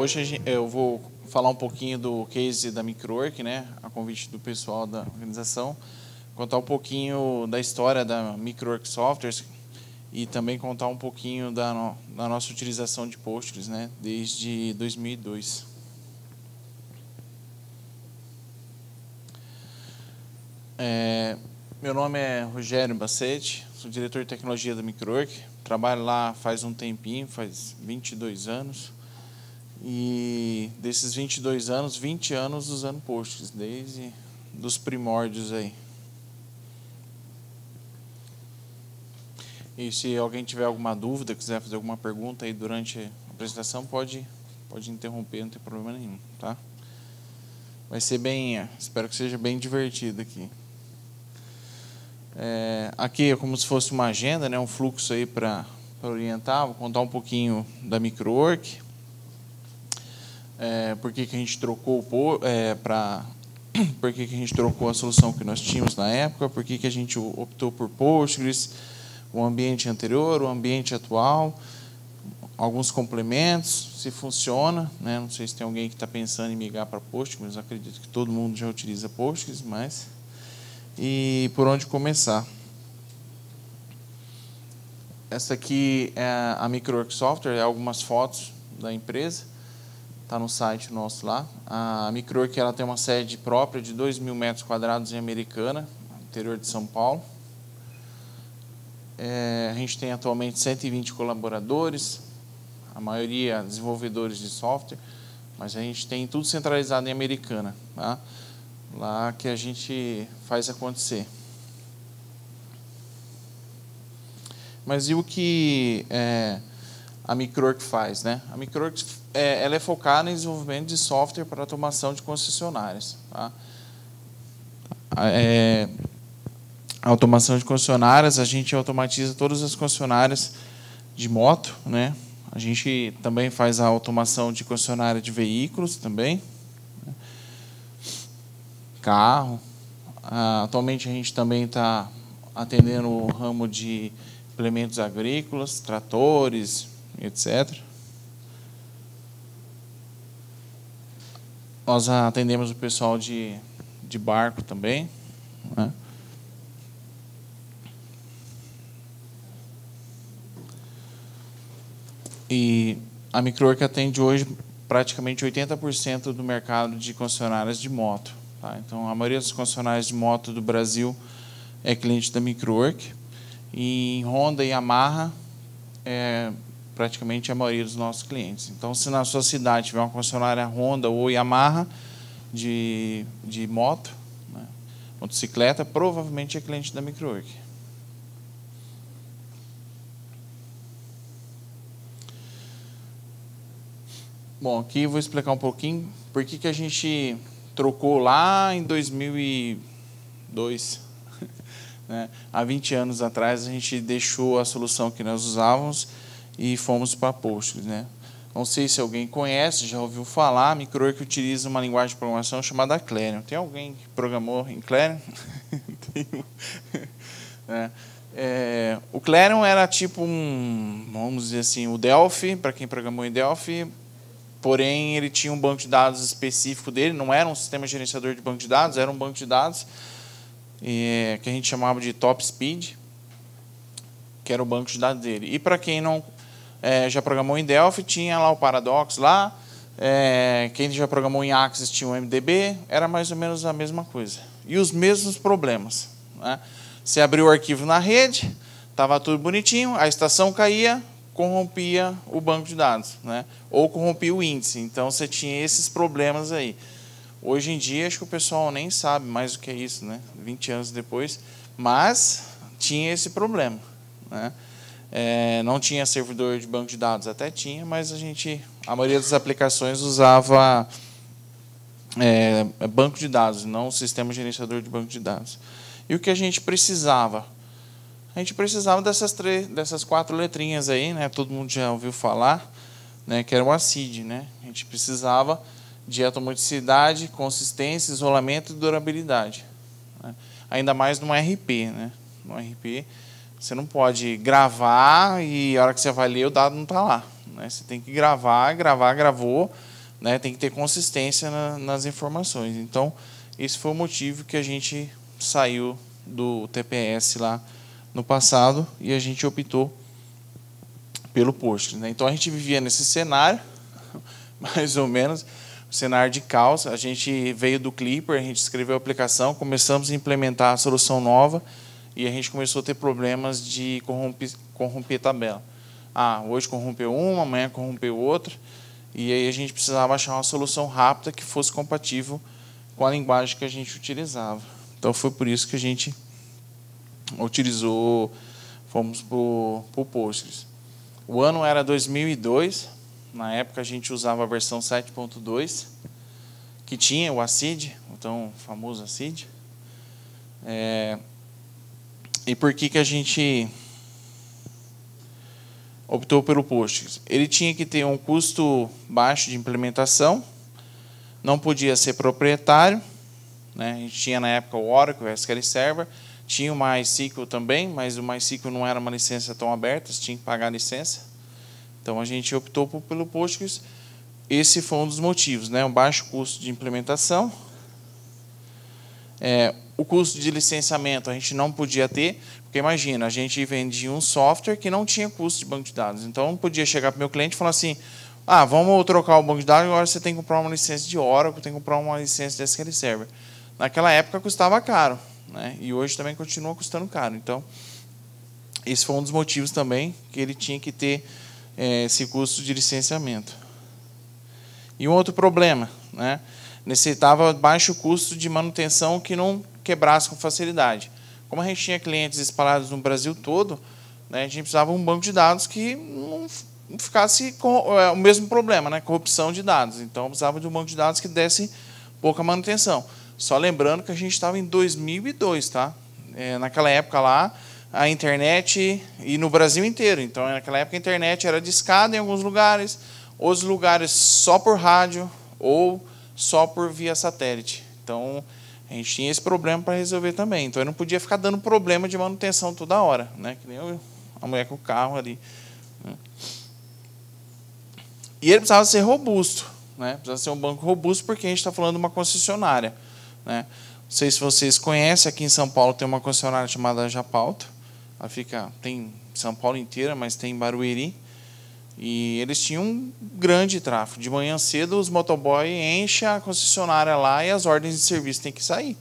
hoje eu vou falar um pouquinho do case da Microwork, né, a convite do pessoal da organização, contar um pouquinho da história da Microwork Softwares e também contar um pouquinho da, no, da nossa utilização de Postgres, né, desde 2002. É, meu nome é Rogério Bacete, sou diretor de tecnologia da Microwork, trabalho lá faz um tempinho, faz 22 anos. E desses 22 anos, 20 anos usando posts, desde dos primórdios aí. E se alguém tiver alguma dúvida, quiser fazer alguma pergunta aí durante a apresentação, pode, pode interromper, não tem problema nenhum, tá? Vai ser bem, espero que seja bem divertido aqui. É, aqui é como se fosse uma agenda, né, um fluxo aí para orientar. Vou contar um pouquinho da microwork, é, por que, que a gente trocou é, para por que, que a gente trocou a solução que nós tínhamos na época, por que, que a gente optou por Postgres, o ambiente anterior, o ambiente atual, alguns complementos, se funciona. Né? Não sei se tem alguém que está pensando em migrar para Postgres, acredito que todo mundo já utiliza Postgres, mas... E por onde começar? Essa aqui é a Microwork Software, é algumas fotos da empresa está no site nosso lá. A Microwork ela tem uma sede própria de 2 mil metros quadrados em Americana, interior de São Paulo. É, a gente tem atualmente 120 colaboradores, a maioria desenvolvedores de software, mas a gente tem tudo centralizado em Americana, tá? lá que a gente faz acontecer. Mas e o que é, a Microwork faz. Né? A Microwork é, ela é focada em desenvolvimento de software para automação de concessionárias. Tá? É, a automação de concessionárias, a gente automatiza todas as concessionárias de moto. Né? A gente também faz a automação de concessionária de veículos também. Né? Carro. Ah, atualmente, a gente também está atendendo o ramo de implementos agrícolas, tratores, etc. Nós atendemos o pessoal de, de barco também. Né? E a Microorca atende hoje praticamente 80% do mercado de concessionárias de moto. Tá? Então, a maioria dos concessionários de moto do Brasil é cliente da Microwork. E em Honda e Yamaha, é, praticamente a maioria dos nossos clientes. Então, se na sua cidade tiver uma concessionária Honda ou Yamaha de, de moto, né, motocicleta, provavelmente é cliente da Microwork. Bom, aqui vou explicar um pouquinho por que, que a gente trocou lá em 2002. Né? Há 20 anos atrás, a gente deixou a solução que nós usávamos e fomos para Postgres, né? Não sei se alguém conhece, já ouviu falar, a que utiliza uma linguagem de programação chamada Clarion. Tem alguém que programou em Clarion? é. É, o Clarion era tipo um, vamos dizer assim, o Delphi, para quem programou em Delphi, porém ele tinha um banco de dados específico dele, não era um sistema gerenciador de banco de dados, era um banco de dados é, que a gente chamava de Top Speed, que era o banco de dados dele. E para quem não é, já programou em Delphi, tinha lá o Paradox lá. É, quem já programou em Axis tinha o MDB, era mais ou menos a mesma coisa. E os mesmos problemas. Né? Você abriu o arquivo na rede, estava tudo bonitinho, a estação caía, corrompia o banco de dados, né? ou corrompia o índice. Então você tinha esses problemas aí. Hoje em dia, acho que o pessoal nem sabe mais o que é isso, né? 20 anos depois, mas tinha esse problema. Né? É, não tinha servidor de banco de dados, até tinha, mas a gente, a maioria das aplicações usava é, banco de dados, não sistema gerenciador de banco de dados. E o que a gente precisava? A gente precisava dessas, três, dessas quatro letrinhas aí, né? Todo mundo já ouviu falar, né? Que era o ACID, né? A gente precisava de automaticidade, consistência, isolamento e durabilidade. Né? Ainda mais no RP, né? No RP você não pode gravar e a hora que você vai ler o dado não está lá. Né? Você tem que gravar, gravar, gravou. Né? Tem que ter consistência na, nas informações. Então, esse foi o motivo que a gente saiu do TPS lá no passado e a gente optou pelo Postgres. Né? Então, a gente vivia nesse cenário, mais ou menos, um cenário de caos. A gente veio do Clipper, a gente escreveu a aplicação, começamos a implementar a solução nova e a gente começou a ter problemas de corromper, corromper tabela. Ah, hoje corrompeu uma, amanhã corrompeu outra, e aí a gente precisava achar uma solução rápida que fosse compatível com a linguagem que a gente utilizava. Então foi por isso que a gente utilizou, fomos para o Postgres. O ano era 2002, na época a gente usava a versão 7.2, que tinha o ACID, então tão famoso ACID. É, e por que, que a gente optou pelo Postgres? Ele tinha que ter um custo baixo de implementação, não podia ser proprietário. Né? A gente tinha na época o Oracle, o SQL Server, tinha o MySQL também, mas o MySQL não era uma licença tão aberta, você tinha que pagar a licença. Então a gente optou pelo Postgres. Esse foi um dos motivos, né? um baixo custo de implementação, é, o custo de licenciamento a gente não podia ter, porque imagina, a gente vendia um software que não tinha custo de banco de dados. Então, eu não podia chegar para o meu cliente e falar assim, ah, vamos trocar o banco de dados, agora você tem que comprar uma licença de Oracle, tem que comprar uma licença de SQL Server. Naquela época custava caro, né? e hoje também continua custando caro. Então, esse foi um dos motivos também que ele tinha que ter é, esse custo de licenciamento. E um outro problema, né? necessitava baixo custo de manutenção que não quebrasse com facilidade. Como a gente tinha clientes espalhados no Brasil todo, né, a gente precisava de um banco de dados que não ficasse com é, o mesmo problema, né, corrupção de dados. Então, precisava de um banco de dados que desse pouca manutenção. Só lembrando que a gente estava em 2002, tá? É, naquela época lá, a internet e no Brasil inteiro. Então, naquela época a internet era discada em alguns lugares, outros lugares só por rádio ou só por via satélite. Então, a gente tinha esse problema para resolver também. Então eu não podia ficar dando problema de manutenção toda hora, né? Que nem eu, a mulher com o carro ali. Né? E ele precisava ser robusto, né? Precisava ser um banco robusto porque a gente está falando de uma concessionária, né? Não sei se vocês conhecem, aqui em São Paulo tem uma concessionária chamada Japalto Ela fica tem São Paulo inteira, mas tem Barueri. E eles tinham um grande tráfego. De manhã cedo, os motoboy enchem a concessionária lá e as ordens de serviço têm que sair.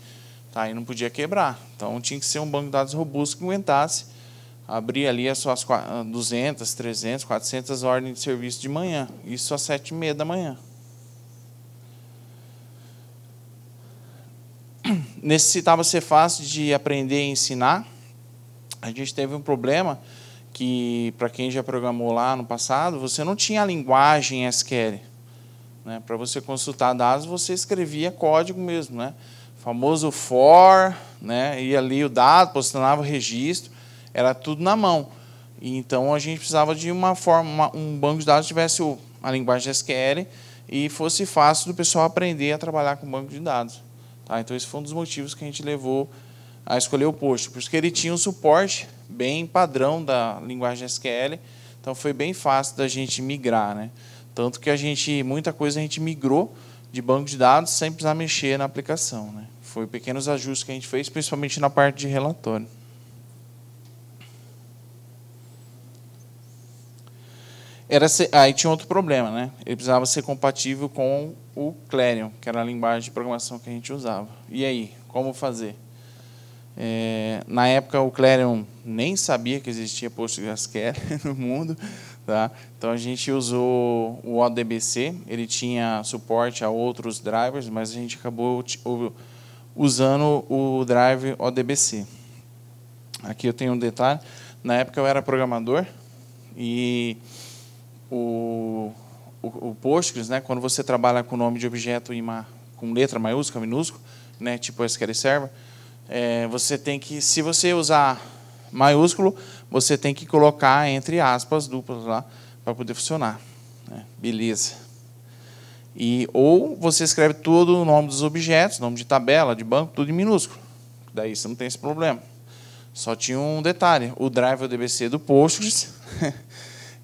Tá? E não podia quebrar. Então tinha que ser um banco de dados robusto que aguentasse abrir ali as suas 200, 300, 400 ordens de serviço de manhã. Isso às 7h30 da manhã. Necessitava ser fácil de aprender e ensinar. A gente teve um problema que, para quem já programou lá no passado, você não tinha a linguagem SQL. Né? Para você consultar dados, você escrevia código mesmo. Né? O famoso for, né? ia ali o dado, posicionava o registro, era tudo na mão. E, então, a gente precisava de uma forma, uma, um banco de dados que tivesse o, a linguagem SQL e fosse fácil do pessoal aprender a trabalhar com banco de dados. Tá? Então, esse foi um dos motivos que a gente levou a escolher o post, porque ele tinha um suporte bem padrão da linguagem SQL, então foi bem fácil da gente migrar, né? Tanto que a gente muita coisa a gente migrou de banco de dados sem precisar mexer na aplicação, né? Foi pequenos ajustes que a gente fez, principalmente na parte de relatório. Era ser, aí tinha outro problema, né? Ele precisava ser compatível com o Clarion, que era a linguagem de programação que a gente usava. E aí, como fazer? É, na época, o Clarion nem sabia que existia PostgreSQL no mundo. Tá? Então, a gente usou o ODBC. Ele tinha suporte a outros drivers, mas a gente acabou usando o drive ODBC. Aqui eu tenho um detalhe. Na época, eu era programador e o, o, o Postgres, né, quando você trabalha com nome de objeto uma, com letra maiúscula, minúscula, né, tipo SQL Server, é, você tem que, se você usar maiúsculo, você tem que colocar entre aspas duplas lá para poder funcionar. Né? Beleza. E, ou você escreve todo o nome dos objetos, nome de tabela, de banco, tudo em minúsculo. Daí você não tem esse problema. Só tinha um detalhe: o driver DBC do Postgres.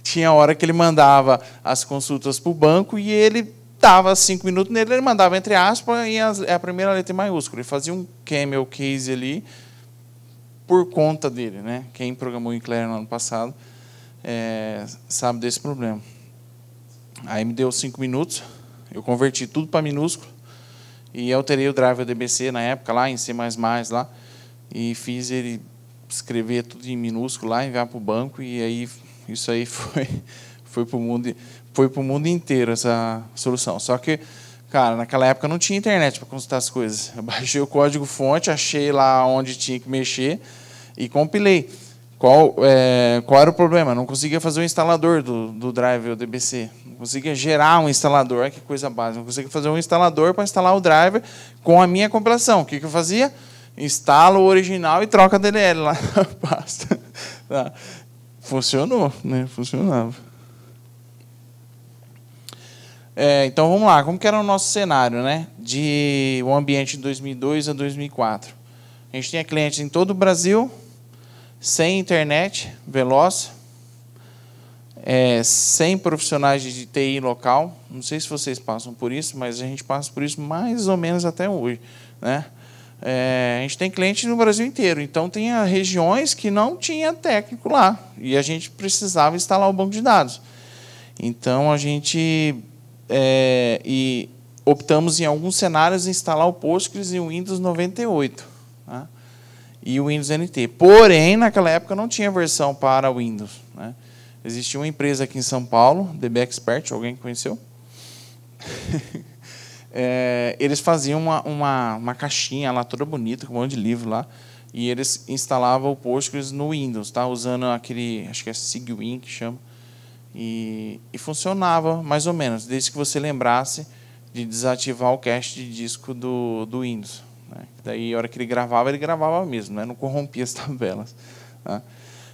tinha hora que ele mandava as consultas para o banco e ele dava cinco minutos nele, ele mandava entre aspas e as, é a primeira letra em maiúsculo. Ele fazia um camel case ali por conta dele. Né? Quem programou em Claire no ano passado é, sabe desse problema. Aí me deu cinco minutos, eu converti tudo para minúsculo e alterei o driver DBC na época, lá em C++, lá, e fiz ele escrever tudo em minúsculo lá, enviar para o banco, e aí isso aí foi, foi para o mundo foi para o mundo inteiro essa solução. Só que, cara, naquela época não tinha internet para consultar as coisas. Eu baixei o código-fonte, achei lá onde tinha que mexer e compilei. Qual, é, qual era o problema? Não conseguia fazer o instalador do, do driver ou DBC. Não conseguia gerar um instalador, que coisa básica. Não conseguia fazer um instalador para instalar o driver com a minha compilação. O que, que eu fazia? Instalo o original e troca a DLL lá na pasta. Tá. Funcionou, né? Funcionava. É, então vamos lá, como que era o nosso cenário, né? De o um ambiente de 2002 a 2004. A gente tinha clientes em todo o Brasil, sem internet veloz, é, sem profissionais de TI local. Não sei se vocês passam por isso, mas a gente passa por isso mais ou menos até hoje, né? É, a gente tem clientes no Brasil inteiro, então tem regiões que não tinha técnico lá e a gente precisava instalar o banco de dados. Então a gente é, e optamos em alguns cenários instalar o Postgres e o Windows 98 né? e o Windows NT. Porém, naquela época não tinha versão para Windows. Né? Existia uma empresa aqui em São Paulo, DB Expert, alguém conheceu? é, eles faziam uma, uma, uma, caixinha lá toda bonita, com um monte de livro lá, e eles instalavam o Postgres no Windows, tá? usando aquele, acho que é SigWin que chama, e, e, funcionava mais ou menos, desde que você lembrasse de desativar o cache de disco do, do Windows. Né? Daí, a hora que ele gravava, ele gravava mesmo, né? não corrompia as tabelas. Né?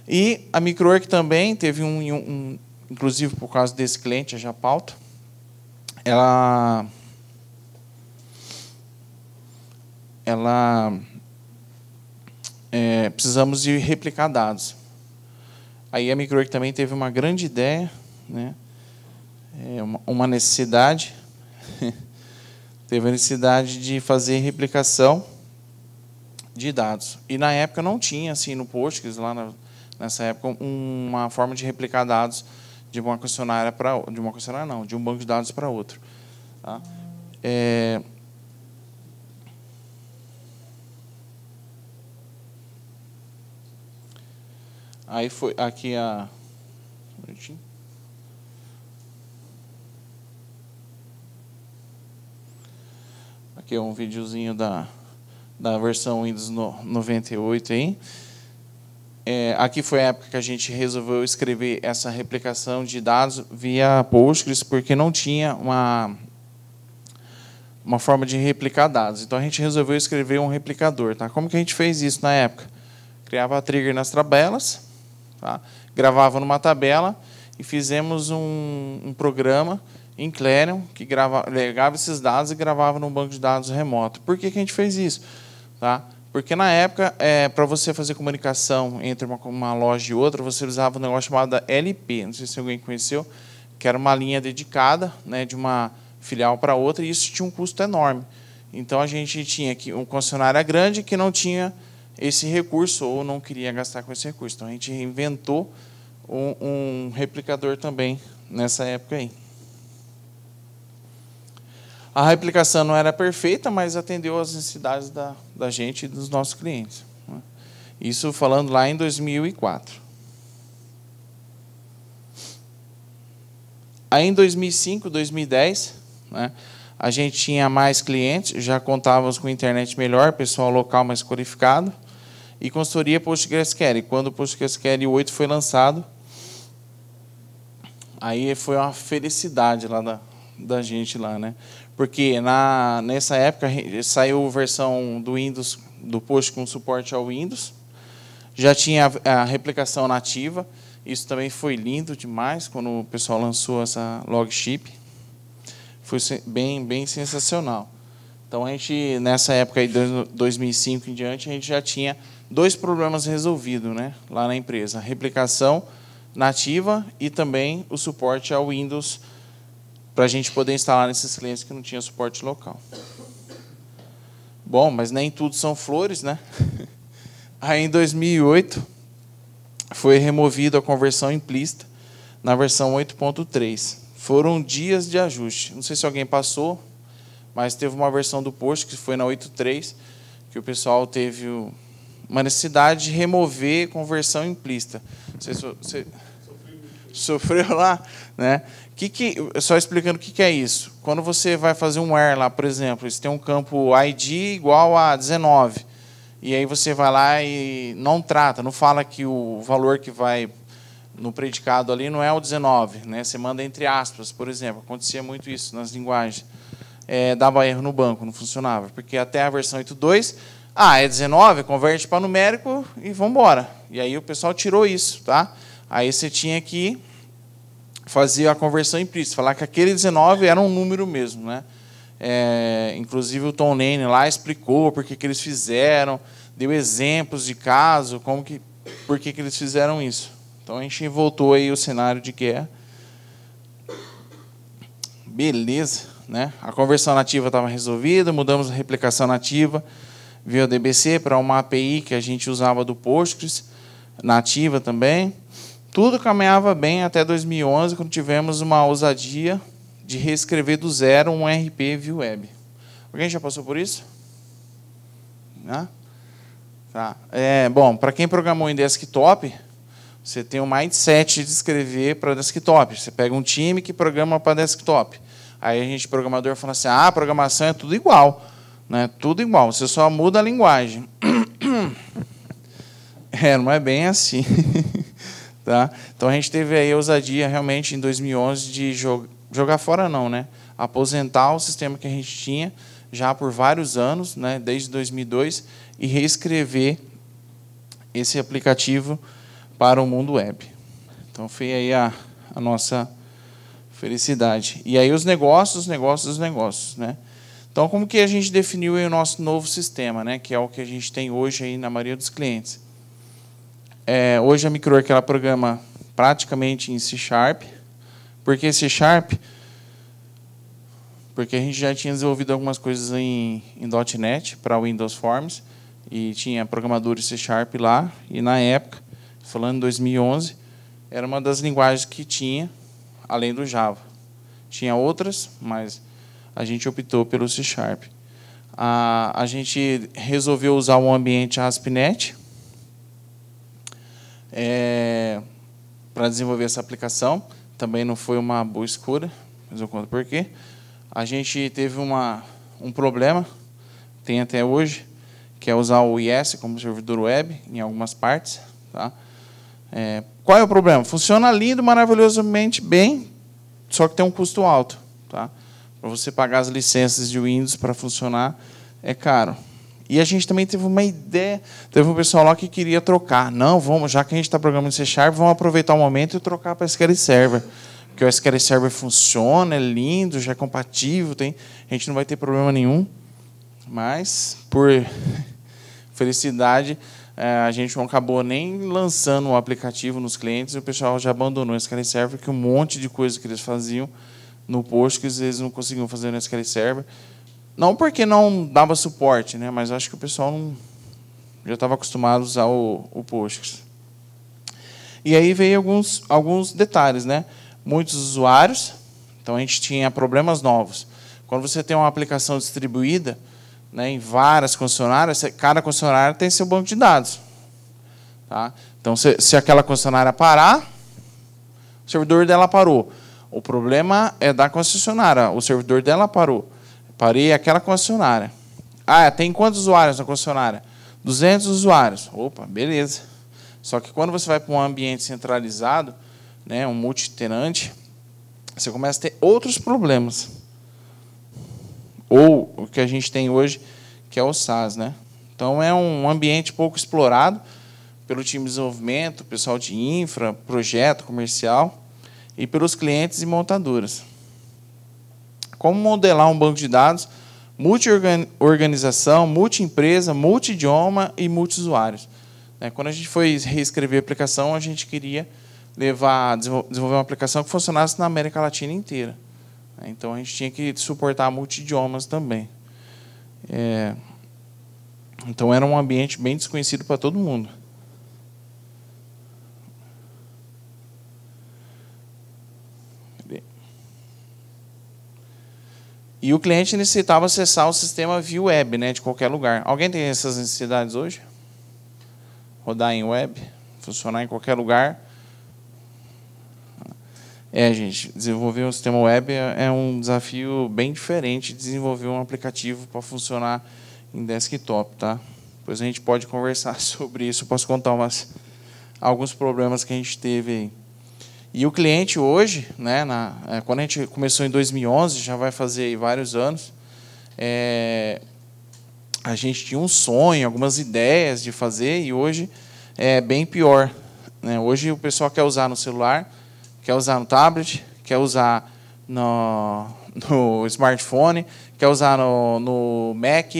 E a Microwork também teve um, um, inclusive por causa desse cliente, a Japalto, ela, ela é, precisamos de replicar dados. A IEM também teve uma grande ideia, né? É, uma necessidade, teve a necessidade de fazer replicação de dados. E na época não tinha, assim, no Postgres, lá na, nessa época, uma forma de replicar dados de uma concessionária para de uma concessionária não, de um banco de dados para outro. Tá? É, Aí foi aqui a. Um Aqui é um videozinho da, da versão Windows 98 aí. É, aqui foi a época que a gente resolveu escrever essa replicação de dados via Postgres, porque não tinha uma, uma forma de replicar dados. Então a gente resolveu escrever um replicador. Tá? Como que a gente fez isso na época? Criava a trigger nas tabelas, Tá? Gravava numa tabela e fizemos um, um programa em Clarion que legava esses dados e gravava num banco de dados remoto. Por que, que a gente fez isso? Tá? Porque na época, é, para você fazer comunicação entre uma, uma, loja e outra, você usava um negócio chamado LP, não sei se alguém conheceu, que era uma linha dedicada né, de uma filial para outra, e isso tinha um custo enorme. Então a gente tinha que um concessionária grande que não tinha esse recurso ou não queria gastar com esse recurso. Então a gente inventou um, um replicador também nessa época aí. A replicação não era perfeita, mas atendeu às necessidades da, da gente e dos nossos clientes. Né? Isso falando lá em 2004. Aí em 2005, 2010, né, a gente tinha mais clientes, já contávamos com internet melhor, pessoal local mais qualificado e consultoria PostgreSQL. Quando o PostgreSQL 8 foi lançado, aí foi uma felicidade lá da, da gente lá, né? Porque na, nessa época saiu a versão do Windows, do Post com suporte ao Windows, já tinha a, a replicação nativa, isso também foi lindo demais quando o pessoal lançou essa logship. Foi bem, bem sensacional. Então a gente nessa época aí 2005 em diante, a gente já tinha dois problemas resolvidos né, lá na empresa: a replicação nativa e também o suporte ao Windows para a gente poder instalar nesses clientes que não tinha suporte local. Bom, mas nem tudo são flores, né? Aí em 2008 foi removida a conversão implícita na versão 8.3. Foram dias de ajuste. Não sei se alguém passou, mas teve uma versão do post que foi na 8.3 que o pessoal teve o uma necessidade de remover conversão implícita. Você, você sofreu, lá, né? Que que, só explicando o que, que é isso. Quando você vai fazer um where lá, por exemplo, você tem um campo ID igual a 19, e aí você vai lá e não trata, não fala que o valor que vai no predicado ali não é o 19, né? Você manda entre aspas, por exemplo. Acontecia muito isso nas linguagens. É, dava erro no banco, não funcionava, porque até a versão 8.2 ah, é 19, converte para numérico e vamos embora. E aí o pessoal tirou isso, tá? Aí você tinha que fazer a conversão implícita, falar que aquele 19 era um número mesmo, né? É, inclusive o Tom Nene lá explicou por que, que eles fizeram, deu exemplos de caso, como que, por que, que eles fizeram isso. Então a gente voltou aí o cenário de é. Beleza, né? A conversão nativa estava resolvida, mudamos a replicação nativa. DBC para uma API que a gente usava do Postgres, nativa também. Tudo caminhava bem até 2011, quando tivemos uma ousadia de reescrever do zero um RP via web. Alguém já passou por isso? Não? Tá. É, bom, para quem programou em desktop, você tem o um mindset de escrever para desktop. Você pega um time que programa para desktop. Aí a gente, programador, fala assim: ah, a programação é tudo igual. Né? Tudo igual, você só muda a linguagem. É, não é bem assim. tá? Então a gente teve aí a ousadia realmente em 2011 de jog... jogar fora não, né? Aposentar o sistema que a gente tinha já por vários anos, né, desde 2002 e reescrever esse aplicativo para o mundo web. Então foi aí a, a nossa felicidade. E aí os negócios, negócios, negócios, né? Então, como que a gente definiu o nosso novo sistema, né? que é o que a gente tem hoje aí na maioria dos clientes? É, hoje a Microwork ela programa praticamente em C Sharp. Por que C Sharp? Porque a gente já tinha desenvolvido algumas coisas em, em .NET para Windows Forms e tinha programadores C Sharp lá. E na época, falando em 2011, era uma das linguagens que tinha, além do Java. Tinha outras, mas a gente optou pelo C Sharp. A, a gente resolveu usar um ambiente ASP.NET é, para desenvolver essa aplicação. Também não foi uma boa escolha, mas eu conto por quê. A gente teve uma, um problema, tem até hoje, que é usar o IS como servidor web em algumas partes. Tá? É, qual é o problema? Funciona lindo, maravilhosamente bem, só que tem um custo alto. Tá? Para você pagar as licenças de Windows para funcionar, é caro. E a gente também teve uma ideia, teve um pessoal lá que queria trocar. Não, vamos, já que a gente está programando C Sharp, vamos aproveitar o momento e trocar para SQL Server. Porque o SQL Server funciona, é lindo, já é compatível, tem, a gente não vai ter problema nenhum. Mas, por felicidade, é, a gente não acabou nem lançando o aplicativo nos clientes e o pessoal já abandonou o SQL Server, que um monte de coisa que eles faziam no post que às vezes não conseguiam fazer no SQL Server. Não porque não dava suporte, né? mas acho que o pessoal não, já estava acostumado a usar o, o Postgres. E aí veio alguns, alguns detalhes. Né? Muitos usuários, então a gente tinha problemas novos. Quando você tem uma aplicação distribuída né, em várias concessionárias, cada concessionária tem seu banco de dados. Tá? Então, se, se aquela concessionária parar, o servidor dela parou. O problema é da concessionária. O servidor dela parou. Parei aquela concessionária. Ah, tem quantos usuários na concessionária? 200 usuários. Opa, beleza. Só que quando você vai para um ambiente centralizado, né, um multitenante, você começa a ter outros problemas. Ou o que a gente tem hoje, que é o SaaS. Né? Então, é um ambiente pouco explorado pelo time de desenvolvimento, pessoal de infra, projeto comercial e pelos clientes e montadoras. Como modelar um banco de dados multi-organização, multi-empresa, multi-idioma e multi-usuários. Né, quando a gente foi reescrever a aplicação, a gente queria levar, desenvolver uma aplicação que funcionasse na América Latina inteira. Né, então a gente tinha que suportar multi-idiomas também. É, então era um ambiente bem desconhecido para todo mundo. E o cliente necessitava acessar o sistema via web, né, de qualquer lugar. Alguém tem essas necessidades hoje? Rodar em web, funcionar em qualquer lugar. É, gente, desenvolver um sistema web é, é um desafio bem diferente de desenvolver um aplicativo para funcionar em desktop, tá? Depois a gente pode conversar sobre isso. posso contar umas, alguns problemas que a gente teve aí. E o cliente hoje, né, na, é, quando a gente começou em 2011, já vai fazer vários anos, é, a gente tinha um sonho, algumas ideias de fazer, e hoje é bem pior. Né? Hoje o pessoal quer usar no celular, quer usar no tablet, quer usar no, no smartphone, quer usar no, no Mac,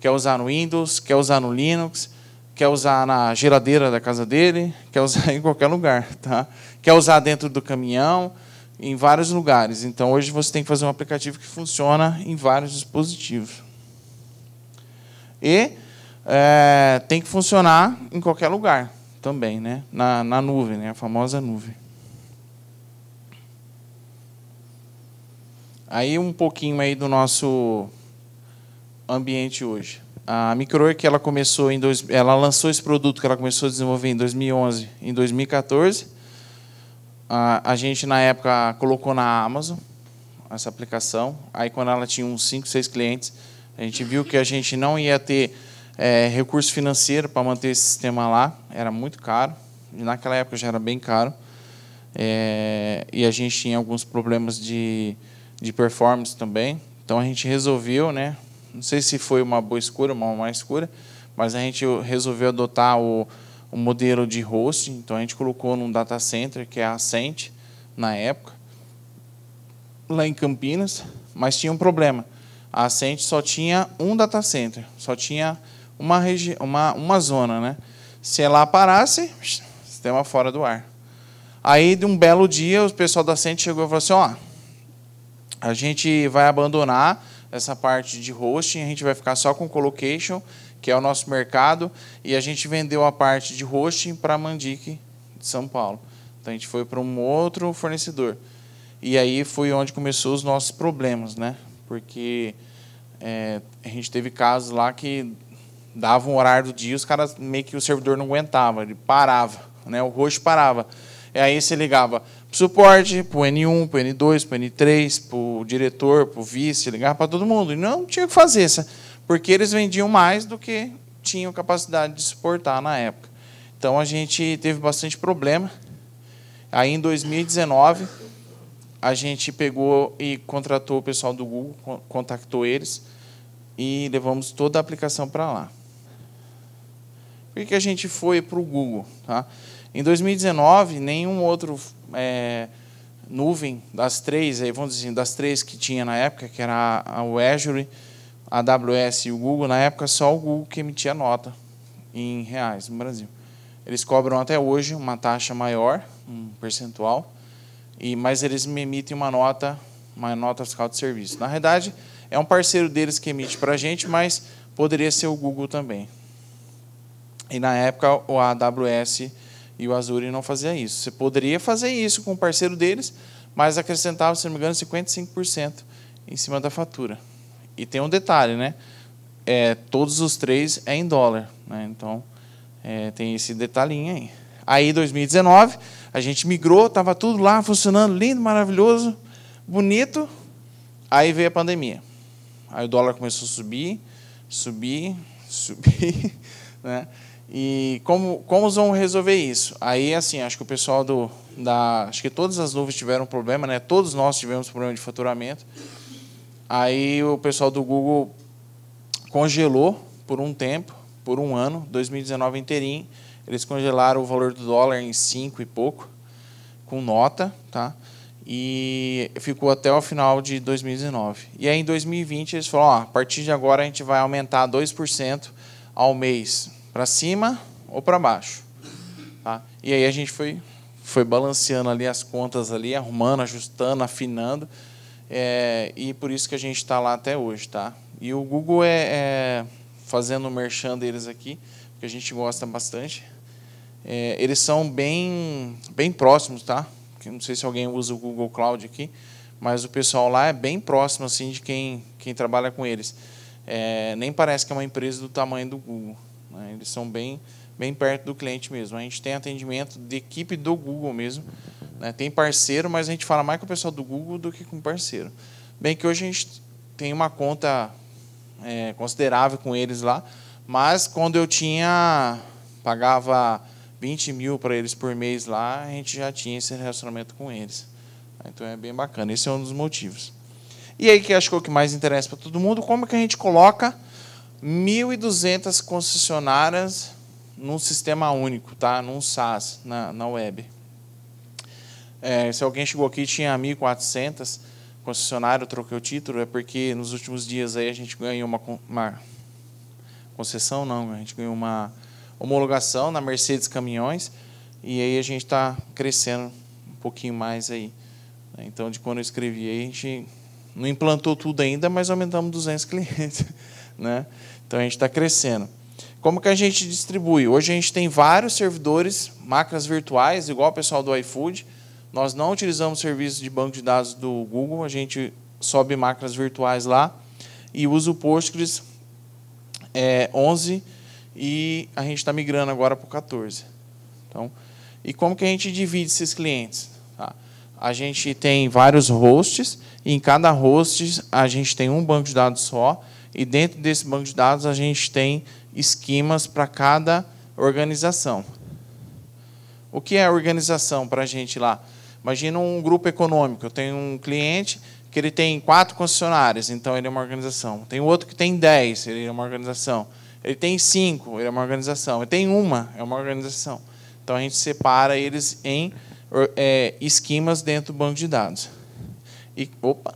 quer usar no Windows, quer usar no Linux, quer usar na geladeira da casa dele, quer usar em qualquer lugar. Tá? quer usar dentro do caminhão, em vários lugares. Então, hoje você tem que fazer um aplicativo que funciona em vários dispositivos. E é, tem que funcionar em qualquer lugar também, né? na, na nuvem, né? a famosa nuvem. Aí um pouquinho aí do nosso ambiente hoje. A Microer que ela começou em dois, ela lançou esse produto que ela começou a desenvolver em 2011, em 2014, a, gente, na época, colocou na Amazon essa aplicação. Aí, quando ela tinha uns 5, 6 clientes, a gente viu que a gente não ia ter é, recurso financeiro para manter esse sistema lá. Era muito caro. E naquela época já era bem caro. É, e a gente tinha alguns problemas de, de performance também. Então, a gente resolveu, né? Não sei se foi uma boa ou uma má escura mas a gente resolveu adotar o um modelo de hosting, então a gente colocou num data center que é a Ascent na época, lá em Campinas, mas tinha um problema. A Ascent só tinha um data center, só tinha uma, uma, uma zona, né? Se ela parasse, sistema fora do ar. Aí, de um belo dia, o pessoal da Ascent chegou e falou assim: ó, a gente vai abandonar essa parte de hosting, a gente vai ficar só com colocation que é o nosso mercado, e a gente vendeu a parte de hosting para a Mandic de São Paulo. Então a gente foi para um outro fornecedor. E aí foi onde começou os nossos problemas, né? Porque é, a gente teve casos lá que dava um horário do dia, os caras meio que o servidor não aguentava, ele parava, né? O host parava. E aí você ligava para suporte, para o N1, para o N2, para o N3, para o diretor, para o vice, ligava para todo mundo. E não tinha o que fazer porque eles vendiam mais do que tinham capacidade de suportar na época. Então a gente teve bastante problema. Aí em 2019 a gente pegou e contratou o pessoal do Google, contactou eles e levamos toda a aplicação para lá. Por que a gente foi para o Google? Tá? Em 2019, nenhum outro é, nuvem das três, vamos dizer, assim, das três que tinha na época, que era a Azure, a AWS e o Google, na época, só o Google que emitia nota em reais no Brasil. Eles cobram até hoje uma taxa maior, um percentual, e mas eles me emitem uma nota, uma nota fiscal de serviço. Na realidade, é um parceiro deles que emite para a gente, mas poderia ser o Google também. E na época, o AWS e o Azure não fazia isso. Você poderia fazer isso com o parceiro deles, mas acrescentava, se não me engano, 55% em cima da fatura. E tem um detalhe, né? É, todos os três é em dólar, né? Então é, tem esse detalhinho aí. Aí 2019 a gente migrou, tava tudo lá funcionando, lindo, maravilhoso, bonito. Aí veio a pandemia. Aí o dólar começou a subir, subir, subir, né? E como como vão resolver isso? Aí assim, acho que o pessoal do da acho que todas as nuvens tiveram problema, né? Todos nós tivemos problema de faturamento. Aí o pessoal do Google congelou por um tempo, por um ano, 2019 inteirinho. Eles congelaram o valor do dólar em cinco e pouco, com nota, tá? E ficou até o final de 2019. E aí em 2020 eles falaram: ó, a partir de agora a gente vai aumentar 2% ao mês, para cima ou para baixo. Tá? E aí a gente foi, foi balanceando ali as contas ali, arrumando, ajustando, afinando. É, e por isso que a gente está lá até hoje, tá? E o Google é, é fazendo o merchan deles aqui, que a gente gosta bastante. É, eles são bem, bem próximos, tá? não sei se alguém usa o Google Cloud aqui, mas o pessoal lá é bem próximo assim de quem, quem trabalha com eles. É, nem parece que é uma empresa do tamanho do Google. Né? Eles são bem, bem perto do cliente mesmo. A gente tem atendimento de equipe do Google mesmo né? Tem parceiro, mas a gente fala mais com o pessoal do Google do que com parceiro. Bem que hoje a gente tem uma conta é, considerável com eles lá, mas quando eu tinha, pagava 20 mil para eles por mês lá, a gente já tinha esse relacionamento com eles. Então é bem bacana. Esse é um dos motivos. E aí que acho que é o que mais interessa para todo mundo, como é que a gente coloca 1.200 concessionárias num sistema único, tá? num SaaS, na, na web. É, se alguém chegou aqui tinha 1.400 concessionário, troquei o título, é porque nos últimos dias aí a gente ganhou uma, uma concessão, não, a gente ganhou uma homologação na Mercedes Caminhões e aí a gente está crescendo um pouquinho mais aí. Né? Então, de quando eu escrevi aí, a gente não implantou tudo ainda, mas aumentamos 200 clientes, né? Então a gente está crescendo. Como que a gente distribui? Hoje a gente tem vários servidores, máquinas virtuais, igual o pessoal do iFood, nós não utilizamos serviços de banco de dados do Google, a gente sobe máquinas virtuais lá e usa o Postgres é, 11 e a gente está migrando agora para o 14. Então, e como que a gente divide esses clientes? Tá? A gente tem vários hosts e em cada host a gente tem um banco de dados só e dentro desse banco de dados a gente tem esquemas para cada organização. O que é organização para a gente lá? Imagina um grupo econômico. Eu tenho um cliente que ele tem quatro concessionárias, então ele é uma organização. Tem outro que tem dez, ele é uma organização. Ele tem cinco, ele é uma organização. Ele tem uma, é uma organização. Então a gente separa eles em é, esquemas dentro do banco de dados. E opa,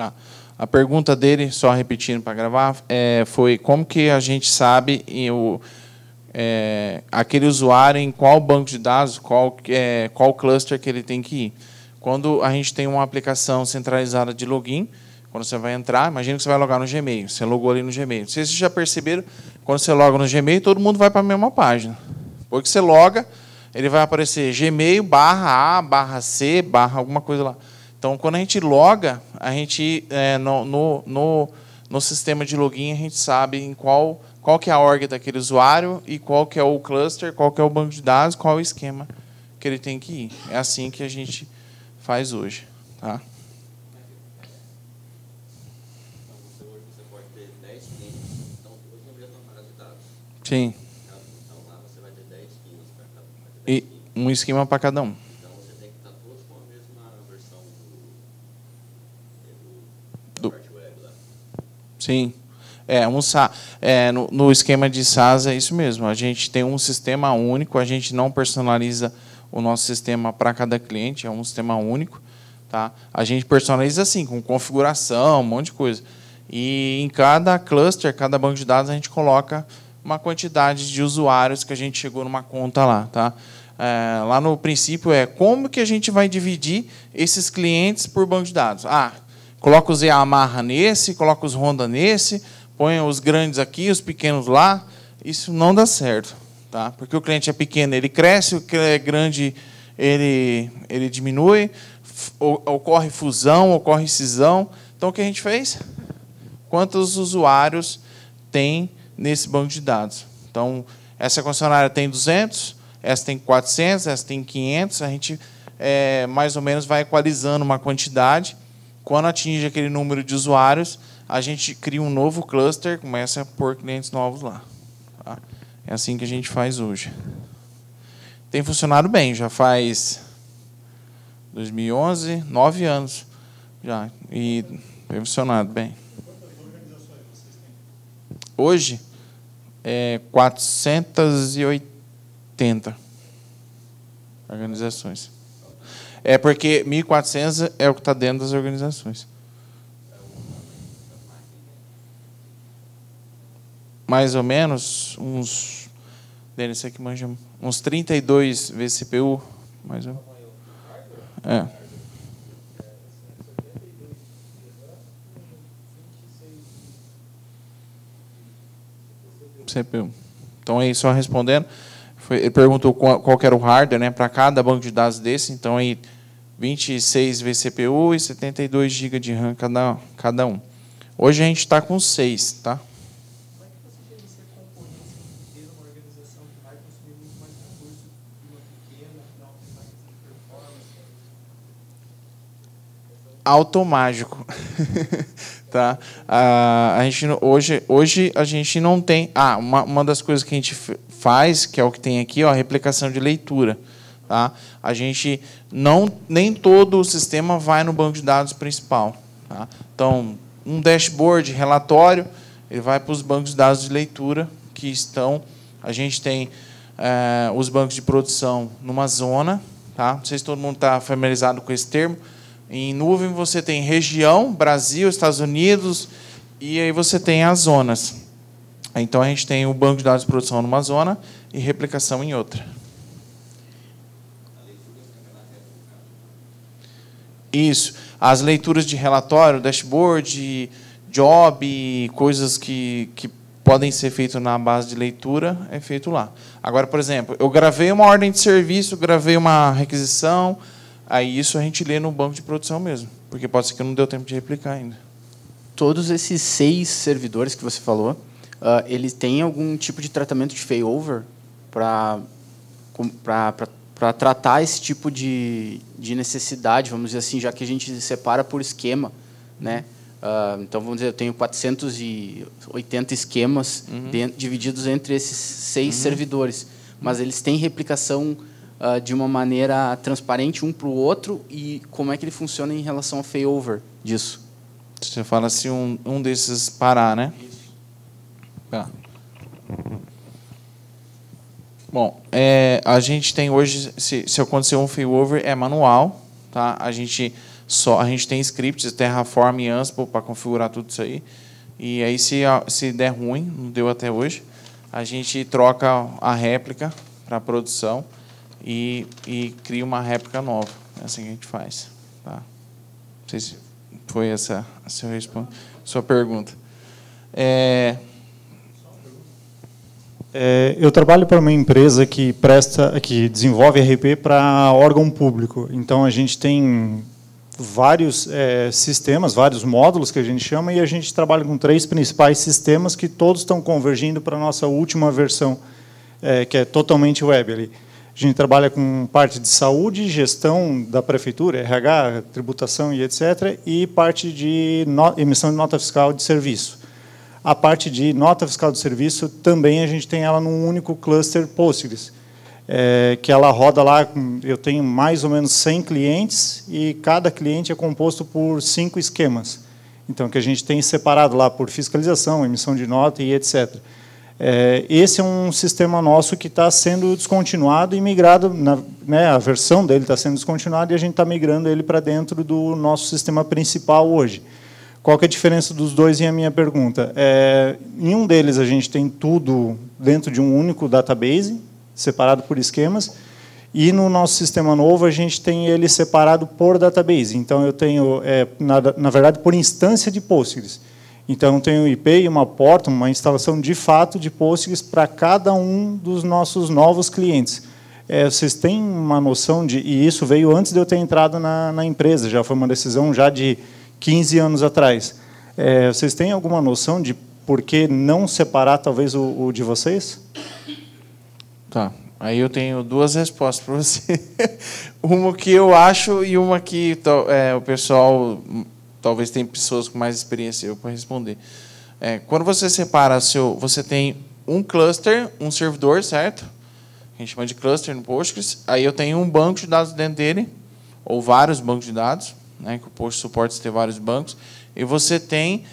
Tá. A pergunta dele, só repetindo para gravar, é, foi como que a gente sabe o, é, aquele usuário em qual banco de dados, qual, é, qual cluster que ele tem que ir. Quando a gente tem uma aplicação centralizada de login, quando você vai entrar, imagina que você vai logar no Gmail, você logou ali no Gmail. Vocês já perceberam, quando você loga no Gmail, todo mundo vai para a mesma página. Depois que você loga, ele vai aparecer Gmail barra A, barra C, barra alguma coisa lá. Então, quando a gente loga, a gente é, no, no, no, no, sistema de login a gente sabe em qual qual que é a org daquele usuário e qual que é o cluster, qual que é o banco de dados, qual é o esquema que ele tem que ir. É assim que a gente faz hoje, tá? Sim. Então, e um esquema para cada um. Sim. É, um é, no, no, esquema de SaaS é isso mesmo. A gente tem um sistema único, a gente não personaliza o nosso sistema para cada cliente, é um sistema único. Tá? A gente personaliza assim, com configuração, um monte de coisa. E em cada cluster, cada banco de dados, a gente coloca uma quantidade de usuários que a gente chegou numa conta lá. Tá? É, lá no princípio é como que a gente vai dividir esses clientes por banco de dados. Ah, Coloca os Yamaha nesse, coloca os Honda nesse, põe os grandes aqui, os pequenos lá. Isso não dá certo, tá? Porque o cliente é pequeno, ele cresce, o que é grande, ele, ele diminui, ocorre fusão, ocorre cisão. Então, o que a gente fez? Quantos usuários tem nesse banco de dados? Então, essa concessionária tem 200, essa tem 400, essa tem 500. A gente, é, mais ou menos, vai equalizando uma quantidade quando atinge aquele número de usuários, a gente cria um novo cluster, começa a pôr clientes novos lá. Tá? É assim que a gente faz hoje. Tem funcionado bem, já faz 2011, nove anos já. E tem funcionado bem. Hoje, é 480 organizações. É porque 1.400 é o que está dentro das organizações. Mais ou menos uns. Denis, que manja. Uns 32 VCPU. Mais ou É. CPU. Então, aí, só respondendo. Foi, ele perguntou qual, qual era o hardware né, para cada banco de dados desse, então aí 26 VCPU e 72 GB de RAM cada, cada um. Hoje a gente está com 6, tá? automático, tá? Ah, a gente hoje, hoje a gente não tem. Ah, uma, uma das coisas que a gente faz, que é o que tem aqui, ó, replicação de leitura. Tá? A gente não nem todo o sistema vai no banco de dados principal. Tá? Então, um dashboard, relatório, ele vai para os bancos de dados de leitura que estão. A gente tem é, os bancos de produção numa zona. Tá? Não sei se todo mundo está familiarizado com esse termo. Em nuvem você tem região, Brasil, Estados Unidos, e aí você tem as zonas. Então, a gente tem o banco de dados de produção numa zona e replicação em outra. Isso. As leituras de relatório, dashboard, job, coisas que, que podem ser feitas na base de leitura, é feito lá. Agora, por exemplo, eu gravei uma ordem de serviço, gravei uma requisição, aí isso a gente lê no banco de produção mesmo, porque pode ser que não deu tempo de replicar ainda. Todos esses seis servidores que você falou, Uh, ele tem algum tipo de tratamento de failover para para tratar esse tipo de, de necessidade, vamos dizer assim, já que a gente separa por esquema, né? Uh, então, vamos dizer, eu tenho 480 esquemas uhum. de, divididos entre esses seis uhum. servidores, mas eles têm replicação uh, de uma maneira transparente um para o outro e como é que ele funciona em relação ao failover disso? Você fala se um, um desses parar, né? E Tá. Bom, é, a gente tem hoje, se, se acontecer um failover, é manual, tá? A gente só a gente tem scripts, Terraform e Ansible para configurar tudo isso aí. E aí se se der ruim, não deu até hoje, a gente troca a réplica para produção e, e cria uma réplica nova. É assim que a gente faz, tá? Não sei se foi essa a sua, sua pergunta. É, é, eu trabalho para uma empresa que presta, que desenvolve RP para órgão público. Então a gente tem vários é, sistemas, vários módulos que a gente chama e a gente trabalha com três principais sistemas que todos estão convergindo para a nossa última versão, é, que é totalmente web ali. A gente trabalha com parte de saúde, gestão da prefeitura, RH, tributação e etc., e parte de emissão de nota fiscal de serviço. A parte de nota fiscal do serviço também a gente tem ela num único cluster Postgres, é, que ela roda lá. Eu tenho mais ou menos 100 clientes e cada cliente é composto por cinco esquemas. Então, que a gente tem separado lá por fiscalização, emissão de nota e etc. É, esse é um sistema nosso que está sendo descontinuado e migrado, na, né, a versão dele está sendo descontinuada e a gente está migrando ele para dentro do nosso sistema principal hoje. Qual que é a diferença dos dois e a minha pergunta? É, em um deles, a gente tem tudo dentro de um único database, separado por esquemas, e no nosso sistema novo, a gente tem ele separado por database. Então, eu tenho, é, na, na, verdade, por instância de Postgres. Então, eu tenho um IP e uma porta, uma instalação de fato de Postgres para cada um dos nossos novos clientes. É, vocês têm uma noção de... E isso veio antes de eu ter entrado na, na empresa. Já foi uma decisão já de 15 anos atrás. É, vocês têm alguma noção de por que não separar, talvez, o, o de vocês? Tá. Aí eu tenho duas respostas para você. uma que eu acho e uma que é, o pessoal, hum, talvez tem pessoas com mais experiência eu para responder. É, quando você separa seu, você tem um cluster, um servidor, certo? A gente chama de cluster no Postgres. Aí eu tenho um banco de dados dentro dele, ou vários bancos de dados né, que o post suporta ter vários bancos, e você tem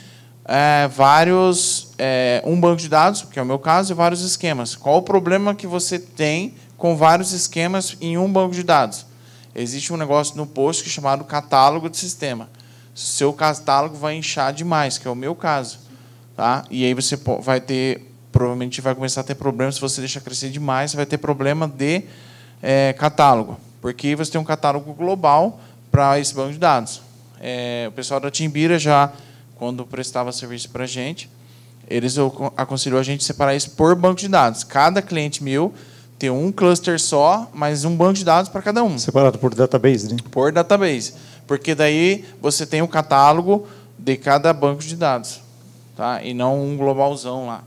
é, vários é, um banco de dados, que é o meu caso, e vários esquemas. Qual o problema que você tem com vários esquemas em um banco de dados? Existe um negócio no post que é chamado catálogo de sistema. Seu catálogo vai inchar demais, que é o meu caso, tá? E aí você vai ter provavelmente vai começar a ter problemas se você deixar crescer demais, você vai ter problema de é, catálogo, porque você tem um catálogo global para esse banco de dados. É, o pessoal da Timbira já, quando prestava serviço para a gente, eles aconselhou a gente separar isso por banco de dados. Cada cliente meu tem um cluster só, mas um banco de dados para cada um. Separado por database, né? Por database. Porque daí você tem o um catálogo de cada banco de dados. Tá? E não um globalzão lá.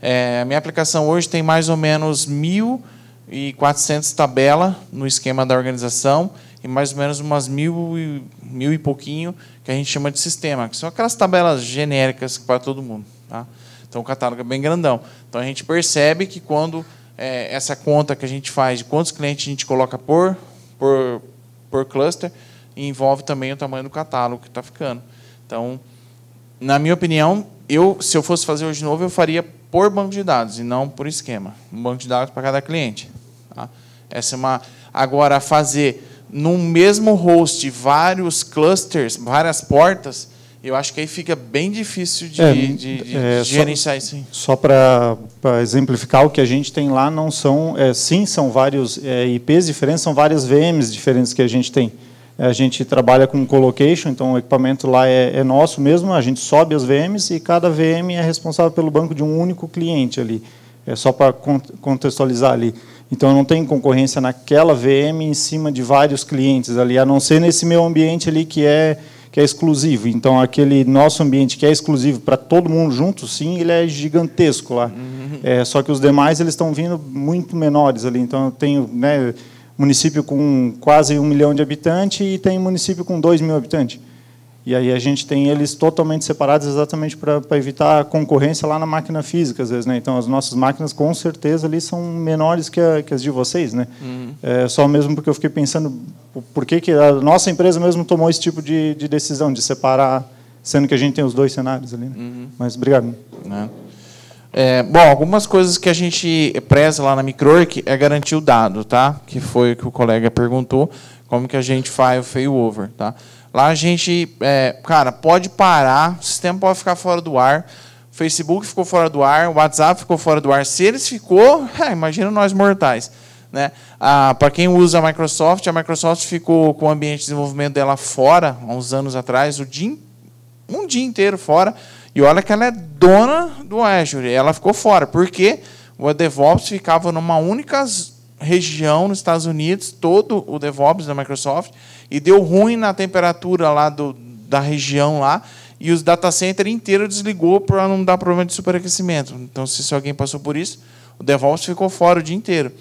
É, a minha aplicação hoje tem mais ou menos 1.400 tabelas no esquema da organização e mais ou menos umas mil e, mil e pouquinho que a gente chama de sistema, que são aquelas tabelas genéricas para todo mundo. Tá? Então o catálogo é bem grandão. Então a gente percebe que quando é, essa conta que a gente faz de quantos clientes a gente coloca por, por, por cluster, envolve também o tamanho do catálogo que está ficando. Então, na minha opinião, eu se eu fosse fazer hoje de novo, eu faria por banco de dados e não por esquema. Um banco de dados para cada cliente. Tá? Essa é uma. Agora, fazer num mesmo host vários clusters, várias portas, eu acho que aí fica bem difícil de, é, de, de é, gerenciar isso. Só para exemplificar, o que a gente tem lá não são. É, sim, são vários é, IPs diferentes, são várias VMs diferentes que a gente tem. A gente trabalha com colocation, então o equipamento lá é, é nosso mesmo, a gente sobe as VMs e cada VM é responsável pelo banco de um único cliente ali. É só para contextualizar ali. Então, não tem concorrência naquela VM em cima de vários clientes ali, a não ser nesse meu ambiente ali que é, que é exclusivo. Então, aquele nosso ambiente que é exclusivo para todo mundo junto, sim, ele é gigantesco lá. Uhum. É, só que os demais eles estão vindo muito menores ali. Então, eu tenho né, município com quase um milhão de habitantes e tem município com dois mil habitantes. E aí a gente tem eles totalmente separados exatamente para evitar a concorrência lá na máquina física, às vezes. Né? Então, as nossas máquinas, com certeza, ali são menores que, a, que as de vocês. Né? Uhum. É, só mesmo porque eu fiquei pensando por que, que a nossa empresa mesmo tomou esse tipo de, de decisão, de separar, sendo que a gente tem os dois cenários ali. Né? Uhum. Mas obrigado. Né? É, bom, algumas coisas que a gente preza lá na Microwork é garantir o dado, tá? que foi o que o colega perguntou, como que a gente faz o failover. Tá? Lá a gente, é, cara, pode parar, o sistema pode ficar fora do ar, Facebook ficou fora do ar, o WhatsApp ficou fora do ar. Se eles ficou, é, imagina nós mortais. Né? Ah, Para quem usa a Microsoft, a Microsoft ficou com o ambiente de desenvolvimento dela fora, há uns anos atrás, o dia, um dia inteiro fora. E olha que ela é dona do Azure, ela ficou fora, porque o DevOps ficava numa única região nos Estados Unidos, todo o DevOps da Microsoft, e deu ruim na temperatura lá do, da região lá, e os data center inteiro desligou para não dar problema de superaquecimento. Então, se, se alguém passou por isso, o DevOps ficou fora o dia inteiro.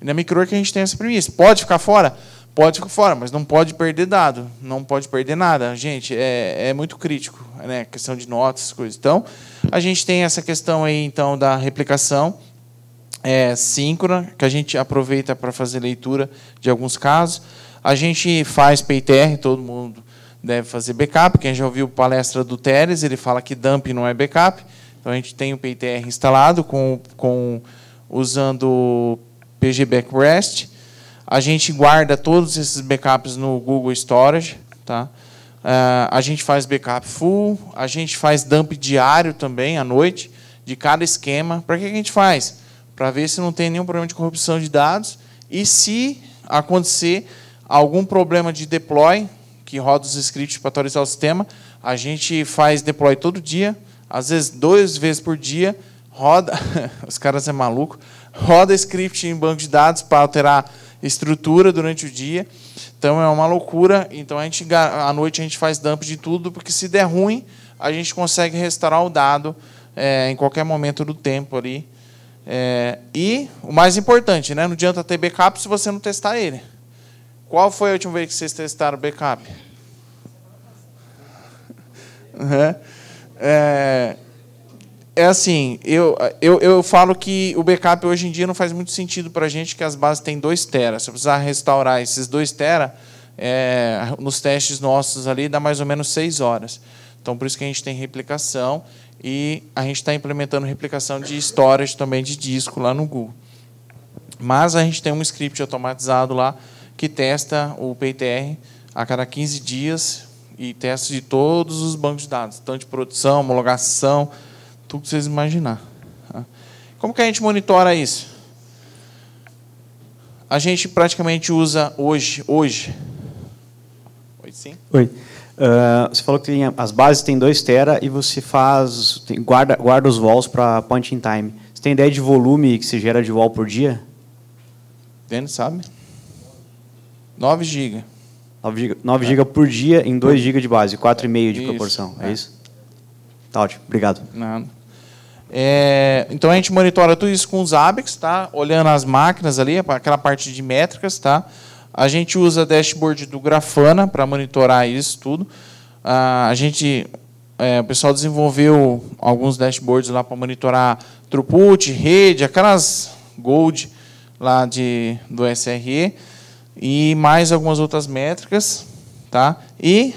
E na micro é que a gente tem essa premissa. Pode ficar fora? Pode ficar fora, mas não pode perder dado, não pode perder nada. Gente, é, é muito crítico, né? Questão de notas, coisas. Então, a gente tem essa questão aí, então, da replicação é, síncrona, que a gente aproveita para fazer leitura de alguns casos. A gente faz PITR, todo mundo deve fazer backup. Quem já ouviu a palestra do Teres, ele fala que dump não é backup. Então a gente tem o PITR instalado com, com usando PG Backrest. A gente guarda todos esses backups no Google Storage, tá? Uh, a gente faz backup full, a gente faz dump diário também à noite de cada esquema. Para que a gente faz? Para ver se não tem nenhum problema de corrupção de dados e se acontecer algum problema de deploy, que roda os scripts para atualizar o sistema. A gente faz deploy todo dia, às vezes duas vezes por dia. Roda, os caras é maluco. Roda script em banco de dados para alterar estrutura durante o dia. Então é uma loucura. Então a gente à noite a gente faz dump de tudo, porque se der ruim, a gente consegue restaurar o dado é, em qualquer momento do tempo ali. É, e o mais importante, né? Não adianta ter backup se você não testar ele. Qual foi a última vez que vocês testaram backup? Né? É, é assim, eu, eu, eu falo que o backup hoje em dia não faz muito sentido para a gente, que as bases têm 2 tera. Se eu precisar restaurar esses 2 tera, é, nos testes nossos ali, dá mais ou menos 6 horas. Então, por isso que a gente tem replicação e a gente está implementando replicação de storage também de disco lá no Google. Mas a gente tem um script automatizado lá que testa o PITR a cada 15 dias e testa de todos os bancos de dados, tanto de produção, homologação, tudo que vocês imaginar. Tá? Como que a gente monitora isso? A gente praticamente usa hoje, hoje. Oi, sim. Oi. Uh, você falou que as bases têm 2 tera e você faz tem, guarda, guarda os vols para point in time. Você tem ideia de volume que se gera de vol por dia? Dani sabe? 9 GB. 9 GB, por dia em 2 GB de base, 4,5 de isso, proporção. É, é isso? Tá ótimo, obrigado. Nada. É, então a gente monitora tudo isso com os ABEX, tá? Olhando as máquinas ali, aquela parte de métricas, tá? A gente usa dashboard do Grafana para monitorar isso tudo. Ah, a gente, é, o pessoal desenvolveu alguns dashboards lá para monitorar throughput, rede, aquelas gold lá de do SRE e mais algumas outras métricas, tá? E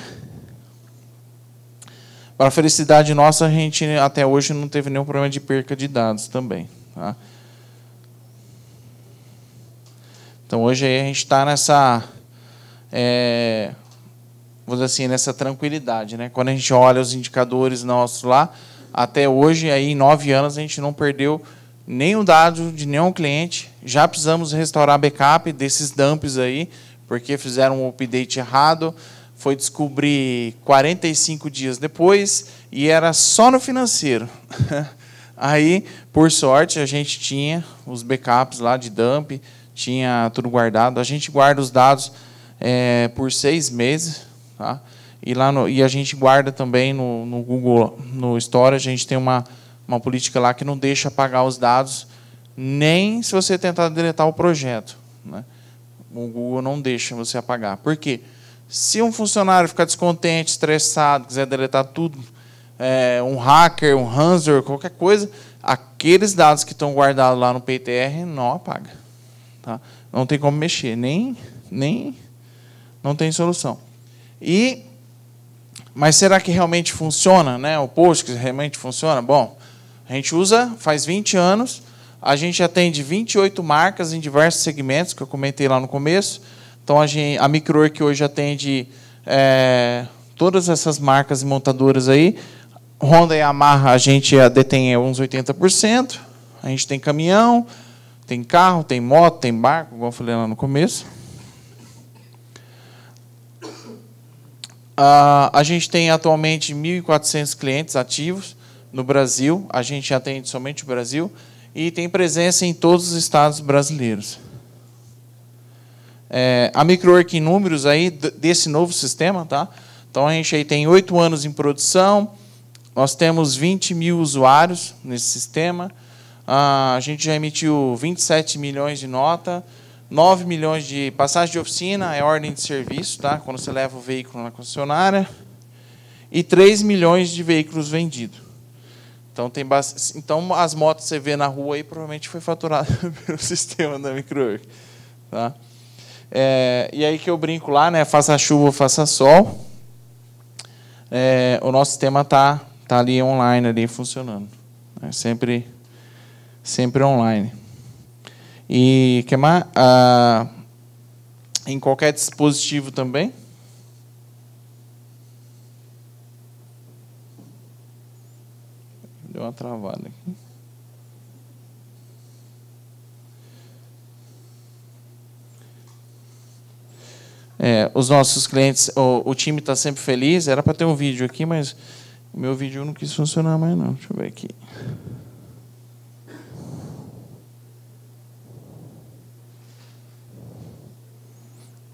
para a felicidade nossa, a gente até hoje não teve nenhum problema de perca de dados também, tá? Então hoje a gente está nessa, é, vou dizer assim, nessa tranquilidade, né? Quando a gente olha os indicadores nossos lá, até hoje aí em nove anos a gente não perdeu nenhum dado de nenhum cliente. Já precisamos restaurar backup desses dumps aí, porque fizeram um update errado. Foi descobrir 45 dias depois e era só no financeiro. aí, por sorte, a gente tinha os backups lá de dump, tinha tudo guardado. A gente guarda os dados é, por seis meses, tá? E, lá no, e a gente guarda também no, no Google, no Store, a gente tem uma uma política lá que não deixa apagar os dados, nem se você tentar deletar o projeto. Né? O Google não deixa você apagar. Por quê? Se um funcionário ficar descontente, estressado, quiser deletar tudo, é, um hacker, um ransom, qualquer coisa, aqueles dados que estão guardados lá no PTR não apaga. Tá? Não tem como mexer, nem, nem não tem solução. E mas será que realmente funciona, né? O que realmente funciona? Bom, a gente usa faz 20 anos, a gente atende 28 marcas em diversos segmentos, que eu comentei lá no começo. Então, a, gente, a Microwork hoje atende é, todas essas marcas e montadoras aí. Honda e Yamaha, a gente detém é uns 80%. A gente tem caminhão, tem carro, tem moto, tem barco, como eu falei lá no começo. Ah, a gente tem atualmente 1.400 clientes ativos no Brasil, a gente atende somente o Brasil, e tem presença em todos os estados brasileiros. É, a MicroWork em números aí desse novo sistema, tá? Então a gente aí tem oito anos em produção, nós temos 20 mil usuários nesse sistema, a gente já emitiu 27 milhões de nota, 9 milhões de passagem de oficina, é ordem de serviço, tá? quando você leva o veículo na concessionária, e 3 milhões de veículos vendidos. Então, tem bastante, então as motos que você vê na rua aí provavelmente foi faturada pelo sistema da microwork. Tá? É, e aí que eu brinco lá, né? Faça chuva, faça sol. É, o nosso sistema tá tá ali online ali funcionando. É sempre sempre online. E que mais? Ah, em qualquer dispositivo também. Deu uma travada aqui. É, os nossos clientes, o, o time está sempre feliz. Era para ter um vídeo aqui, mas o meu vídeo não quis funcionar mais não. Deixa eu ver aqui.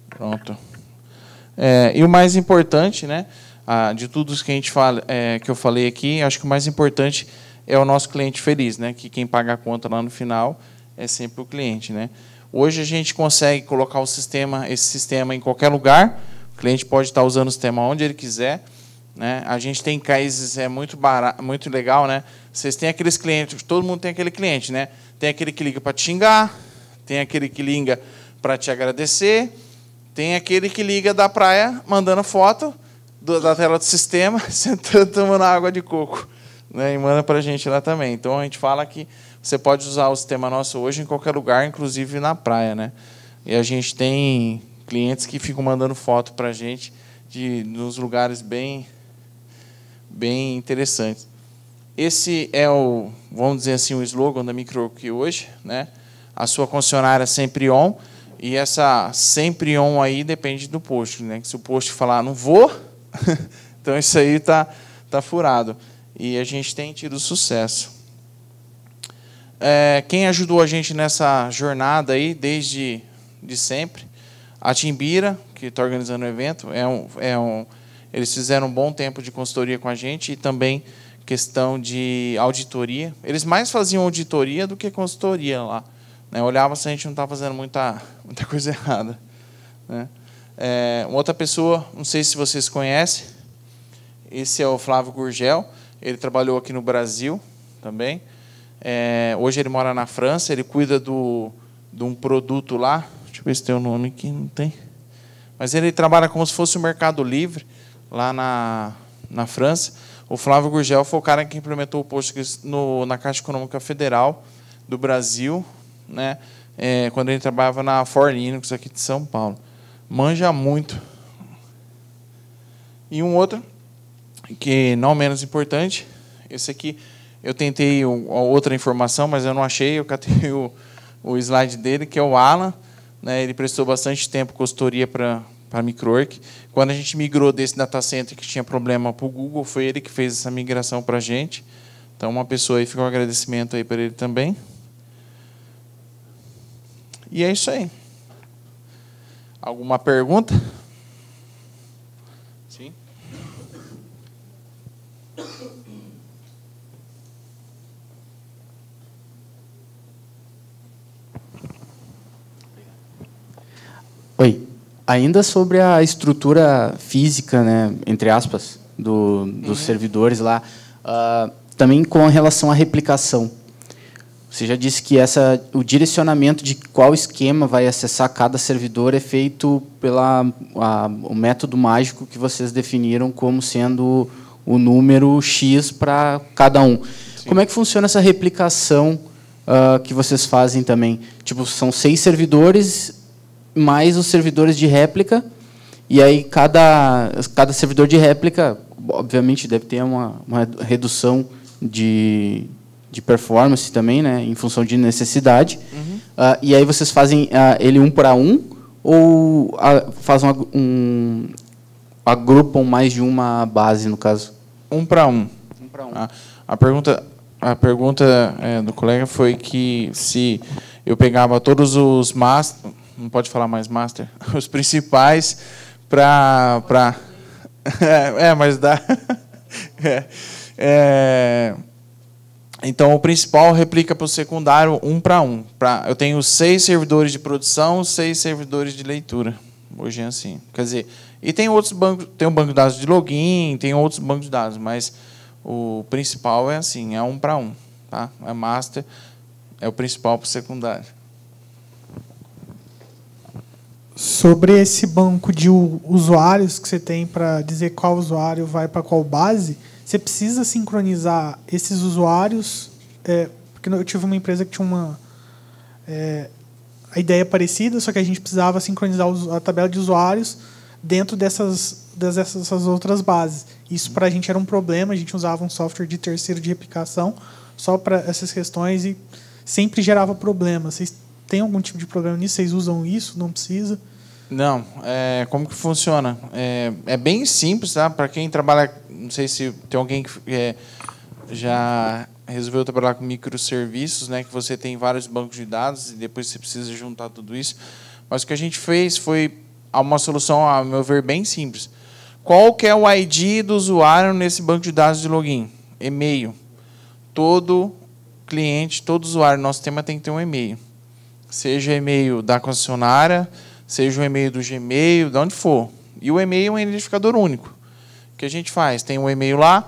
Pronto. É, e o mais importante, né? ah, de tudo que a gente fala, é, que eu falei aqui, acho que o mais importante é o nosso cliente feliz, né? Que quem paga a conta lá no final é sempre o cliente, né? Hoje a gente consegue colocar o sistema, esse sistema em qualquer lugar. O cliente pode estar usando o sistema onde ele quiser. Né? A gente tem cases é muito barato, muito legal, né? Vocês têm aqueles clientes, todo mundo tem aquele cliente, né? Tem aquele que liga para te xingar, tem aquele que liga para te agradecer, tem aquele que liga da praia mandando foto da tela do sistema, sentando tomando água de coco. Né, e manda para a gente lá também. Então a gente fala que você pode usar o sistema nosso hoje em qualquer lugar, inclusive na praia. Né? E a gente tem clientes que ficam mandando foto para a gente de nos lugares bem, bem interessantes. Esse é o, vamos dizer assim, o slogan da MicroQ hoje, né? A sua concessionária é sempre on. E essa sempre on aí depende do posto, né? Que se o posto falar não vou, então isso aí está tá furado. E a gente tem tido sucesso. É, quem ajudou a gente nessa jornada aí, desde de sempre, a Timbira, que está organizando o evento, é um, é um, eles fizeram um bom tempo de consultoria com a gente e também questão de auditoria. Eles mais faziam auditoria do que consultoria lá. Né? Olhava se a gente não estava tá fazendo muita, muita coisa errada. Né? É, uma outra pessoa, não sei se vocês conhecem, esse é o Flávio Gurgel, ele trabalhou aqui no Brasil também. É, hoje ele mora na França, ele cuida do, de um produto lá, deixa eu ver se tem o um nome aqui, não tem. Mas ele trabalha como se fosse o Mercado Livre lá na, na França. O Flávio Gurgel foi o cara que implementou o posto no, na Caixa Econômica Federal do Brasil, né? É, quando ele trabalhava na For Linux aqui de São Paulo manja muito. E um outro, que não menos importante, esse aqui eu tentei outra informação, mas eu não achei, eu catei o, o slide dele, que é o Alan. Né, ele prestou bastante tempo consultoria para para MicroWork. Quando a gente migrou desse data center que tinha problema para o Google, foi ele que fez essa migração para a gente. Então, uma pessoa aí, fica um agradecimento aí para ele também. E é isso aí. Alguma pergunta? Sim? Oi. Ainda sobre a estrutura física, né, entre aspas, do, dos uhum. servidores lá, uh, também com relação à replicação. Você já disse que essa, o direcionamento de qual esquema vai acessar cada servidor é feito pela a, o método mágico que vocês definiram como sendo o número X para cada um. Sim. Como é que funciona essa replicação uh, que vocês fazem também? Tipo, são seis servidores mais os servidores de réplica, e aí cada, cada servidor de réplica, obviamente, deve ter uma, uma redução de, de performance também, né? Em função de necessidade. Uhum. Uh, e aí vocês fazem uh, ele um para um ou uh, ah, fazem um, um, agrupam mais de uma base no caso? Um para um. um, um. A, a pergunta a pergunta é, do colega foi que se eu pegava todos os master, não pode falar mais master, os principais para para é, é, mas dá é, é então, o principal replica para o secundário um para um. Pra, eu tenho seis servidores de produção, seis servidores de leitura. Hoje é assim. Quer dizer, e tem outros bancos, tem um banco de dados de login, tem outros bancos de dados, mas o principal é assim, é um para um. Tá? É master, é o principal para o secundário. Sobre esse banco de usuários que você tem para dizer qual usuário vai para qual base, você precisa sincronizar esses usuários. É, porque eu tive uma empresa que tinha uma. É, a ideia é parecida, só que a gente precisava sincronizar a tabela de usuários dentro dessas, dessas outras bases. Isso para a gente era um problema, a gente usava um software de terceiro de replicação só para essas questões e sempre gerava problema. Vocês têm algum tipo de problema nisso? Vocês usam isso? Não precisa? Não, é, como que funciona? É, é bem simples, tá? Para quem trabalha, não sei se tem alguém que é, já resolveu trabalhar com microserviços, né? Que você tem vários bancos de dados e depois você precisa juntar tudo isso. Mas o que a gente fez foi uma solução, a meu ver, bem simples. Qual que é o ID do usuário nesse banco de dados de login? E-mail. Todo cliente, todo usuário do nosso sistema tem que ter um e-mail. Seja e-mail da concessionária, seja o e-mail do Gmail, de onde for. E o e-mail é um identificador único. O que a gente faz? Tem um e-mail lá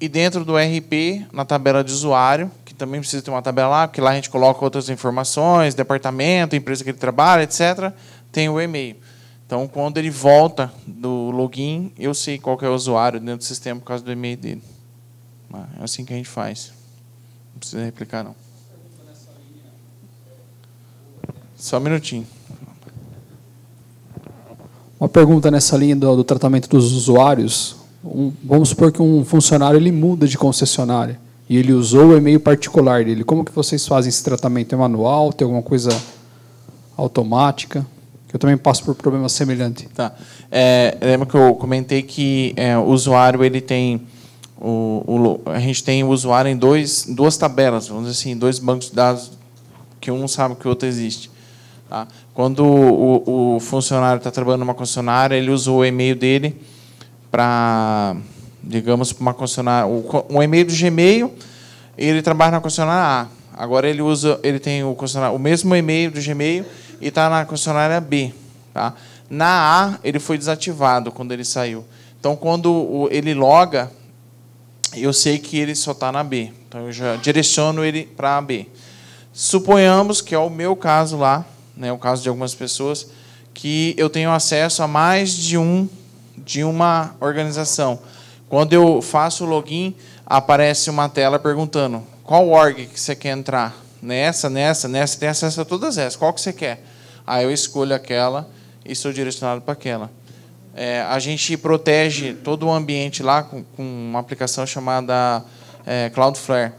e dentro do RP, na tabela de usuário, que também precisa ter uma tabela lá, porque lá a gente coloca outras informações, departamento, empresa que ele trabalha, etc., tem o e-mail. Então, quando ele volta do login, eu sei qual é o usuário dentro do sistema por causa do e-mail dele. Ah, é assim que a gente faz. Não precisa replicar, não. Só um minutinho. Uma pergunta nessa linha do, do tratamento dos usuários. Um, vamos supor que um funcionário ele muda de concessionária e ele usou o e-mail particular dele. Como que vocês fazem esse tratamento? É manual? Tem alguma coisa automática? eu também passo por problema semelhante. Tá. É, lembra que eu comentei que é, o usuário ele tem o, o, a gente tem o usuário em dois, duas tabelas, vamos dizer assim, dois bancos de dados que um não sabe que o outro existe. Tá? Quando o, o funcionário está trabalhando numa concessionária, ele usa o e-mail dele para, digamos, uma concessionária, um e-mail do Gmail, ele trabalha na concessionária A. Agora ele usa, ele tem o, o mesmo e-mail do Gmail e está na concessionária B. Tá? Na A, ele foi desativado quando ele saiu. Então, quando ele loga, eu sei que ele só está na B. Então, eu já direciono ele para a B. Suponhamos que é o meu caso lá, né, o caso de algumas pessoas, que eu tenho acesso a mais de um de uma organização. Quando eu faço o login, aparece uma tela perguntando qual org que você quer entrar. Nessa, nessa, nessa, tem acesso a todas essas. Qual que você quer? Aí eu escolho aquela e sou direcionado para aquela. É, a gente protege todo o ambiente lá com, com uma aplicação chamada é, Cloudflare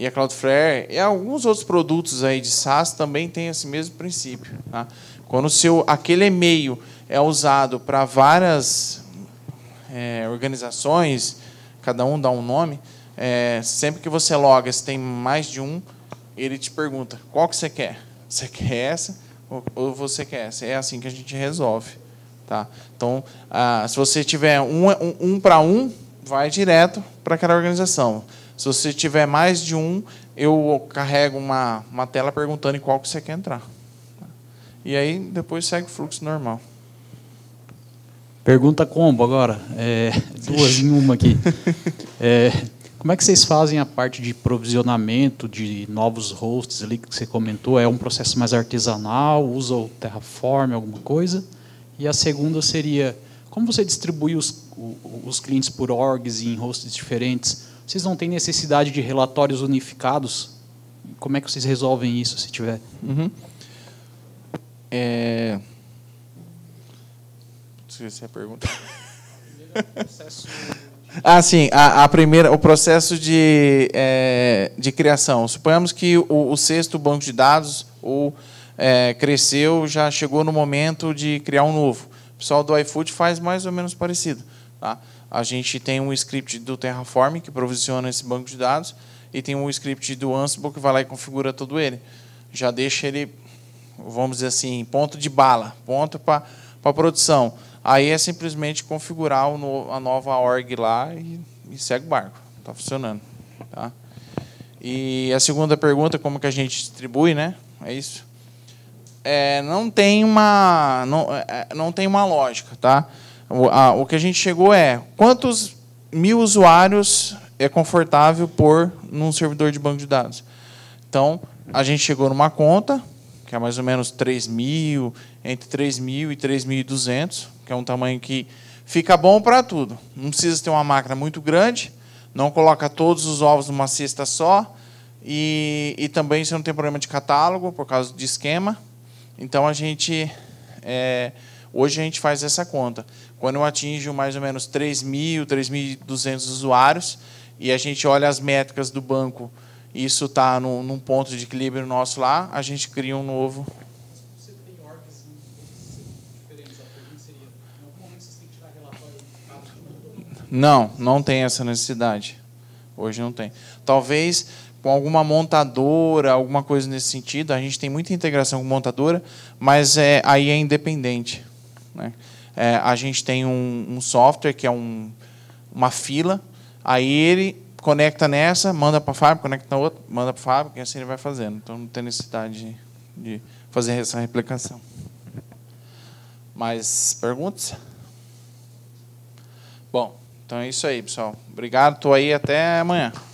e a Cloudflare e alguns outros produtos aí de SaaS também têm esse mesmo princípio. Tá? Quando o seu, aquele e-mail é usado para várias é, organizações, cada um dá um nome, é, sempre que você loga, se tem mais de um, ele te pergunta qual que você quer. Você quer essa ou você quer essa? É assim que a gente resolve. Tá? Então, ah, se você tiver um, um, um para um, vai direto para aquela organização. Se você tiver mais de um, eu carrego uma, uma tela perguntando em qual que você quer entrar. E aí depois segue o fluxo normal. Pergunta combo agora. É, duas em uma aqui. É, como é que vocês fazem a parte de provisionamento de novos hosts ali que você comentou? É um processo mais artesanal? Usa o Terraform, alguma coisa? E a segunda seria, como você distribui os, os clientes por orgs e em hosts diferentes? Vocês não têm necessidade de relatórios unificados? Como é que vocês resolvem isso, se tiver? Uhum. É... Essa é a pergunta. Ah, sim. A, a, primeira, o processo de, é, de criação. Suponhamos que o, o, sexto banco de dados ou é, cresceu, já chegou no momento de criar um novo. O pessoal do iFood faz mais ou menos parecido. Tá? a gente tem um script do Terraform que provisiona esse banco de dados e tem um script do Ansible que vai lá e configura todo ele. Já deixa ele, vamos dizer assim, ponto de bala, ponto para a produção. Aí é simplesmente configurar o, a nova org lá e, e segue o barco. Está funcionando. Tá? E a segunda pergunta, como que a gente distribui, né? É isso. É, não tem uma não, é, é não tem uma lógica, tá? O, a, o que a gente chegou é quantos mil usuários é confortável por num servidor de banco de dados. Então, a gente chegou numa conta, que é mais ou menos 3 mil, entre 3 mil e 3.200, que é um tamanho que fica bom para tudo. Não precisa ter uma máquina muito grande, não coloca todos os ovos numa cesta só, e, e também você não tem problema de catálogo por causa de esquema. Então, a gente... É, hoje a gente faz essa conta. Quando eu atinjo mais ou menos 3.000, 3.200 usuários, e a gente olha as métricas do banco, e isso está num, num ponto de equilíbrio nosso lá, a gente cria um novo Não, não tem essa necessidade. Hoje não tem. Talvez com alguma montadora, alguma coisa nesse sentido. A gente tem muita integração com montadora, mas é, aí é independente. Né? é, a gente tem um, um software que é um, uma fila, aí ele conecta nessa, manda para a fábrica, conecta na outra, manda para a fábrica, e assim ele vai fazendo. Então não tem necessidade de, de fazer essa replicação. Mais perguntas? Bom, então é isso aí, pessoal. Obrigado, estou aí até amanhã.